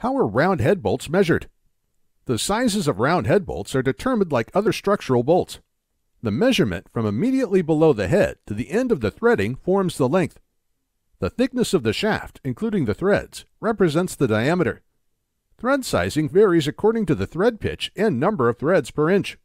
How are round head bolts measured? The sizes of round head bolts are determined like other structural bolts. The measurement from immediately below the head to the end of the threading forms the length. The thickness of the shaft, including the threads, represents the diameter. Thread sizing varies according to the thread pitch and number of threads per inch.